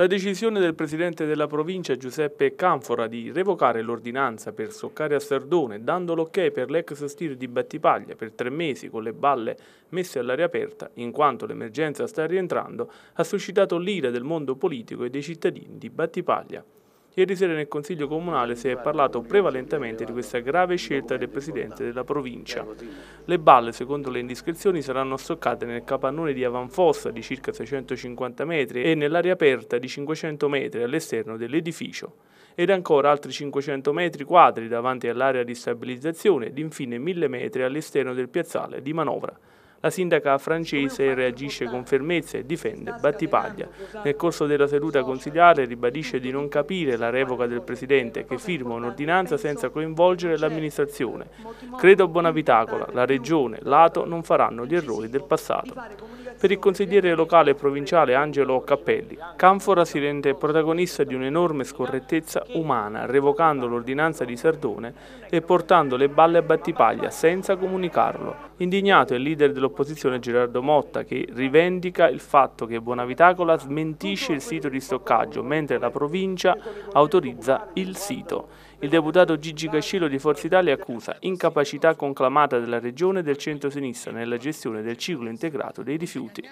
La decisione del presidente della provincia Giuseppe Canfora di revocare l'ordinanza per soccare a Sardone, dando l'ok per l'ex stile di Battipaglia per tre mesi con le balle messe all'aria aperta, in quanto l'emergenza sta rientrando, ha suscitato l'ira del mondo politico e dei cittadini di Battipaglia. Ieri sera nel Consiglio Comunale si è parlato prevalentemente di questa grave scelta del Presidente della provincia. Le balle, secondo le indiscrezioni, saranno stoccate nel capannone di Avanfossa di circa 650 metri e nell'aria aperta di 500 metri all'esterno dell'edificio ed ancora altri 500 metri quadri davanti all'area di stabilizzazione ed infine 1000 metri all'esterno del piazzale di manovra. La sindaca francese reagisce con fermezza e difende Battipaglia. Nel corso della seduta consigliare ribadisce di non capire la revoca del Presidente che firma un'ordinanza senza coinvolgere l'amministrazione. Credo Bonavitacola, la Regione, l'Ato non faranno gli errori del passato. Per il consigliere locale e provinciale Angelo Cappelli, Canfora si rende protagonista di un'enorme scorrettezza umana, revocando l'ordinanza di Sardone e portando le balle a Battipaglia senza comunicarlo. Indignato il leader dell'opposizione dell'opposizione Gerardo Motta che rivendica il fatto che Buonavitacola smentisce il sito di stoccaggio mentre la provincia autorizza il sito. Il deputato Gigi Cascillo di Forza Italia accusa incapacità conclamata della regione e del centro-sinistra nella gestione del ciclo integrato dei rifiuti.